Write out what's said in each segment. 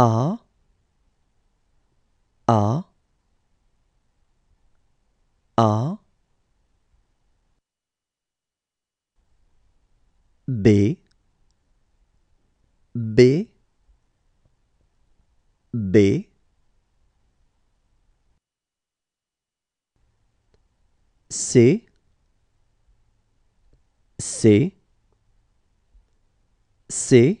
A A A B B B C C C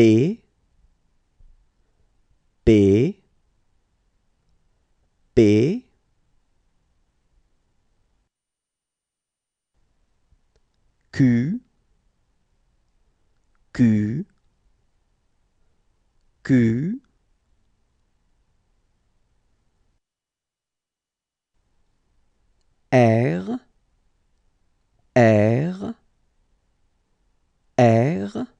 B B B Q Q Q R R R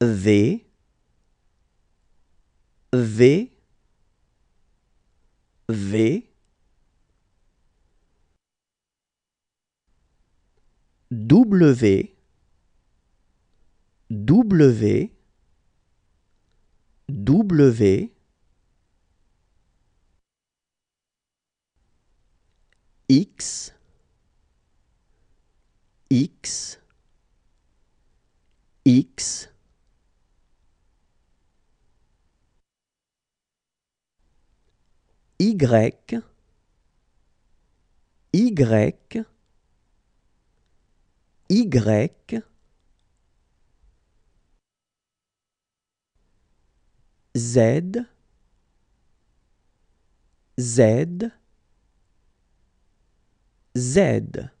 V V V W W W X X X Y, Y, Y, Z, Z, Z.